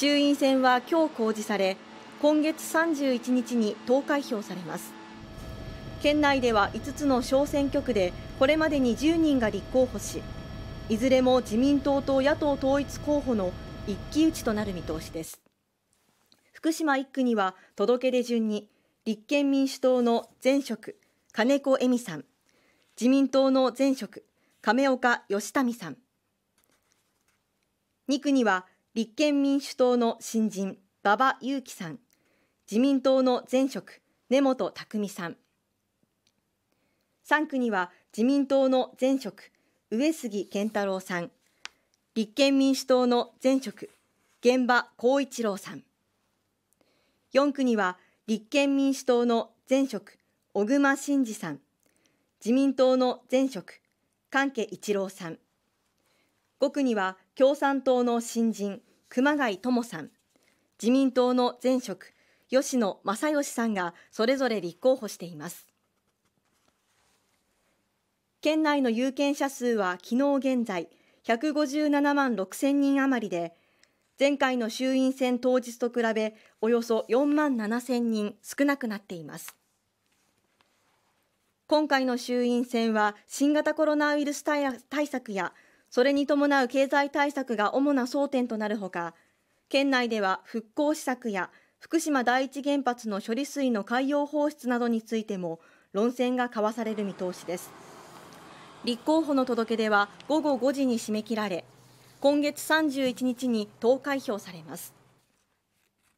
衆院選は今日公示され、今月31日に投開票されます。県内では5つの小選挙区で、これまでに10人が立候補し、いずれも自民党と野党統一候補の一騎打ちとなる見通しです。福島1区には届け出順に、立憲民主党の前職、金子恵美さん、自民党の前職、亀岡義民さん。2区には立憲民主党の新人馬場雄樹さん自民党の前職根本匠さん3区には自民党の前職上杉健太郎さん立憲民主党の前職現場光一郎さん4区には立憲民主党の前職小熊真司さん自民党の前職関家一郎さん5区には共産党の新人熊谷智さん自民党の前職吉野正義さんがそれぞれ立候補しています県内の有権者数は昨日現在157万6千人余りで前回の衆院選当日と比べおよそ4万7千人少なくなっています今回の衆院選は新型コロナウイルス対策やそれに伴う経済対策が主な争点となるほか、県内では復興施策や福島第一原発の処理水の海洋放出などについても論戦が交わされる見通しです。立候補の届け出は午後5時に締め切られ、今月31日に投開票されます。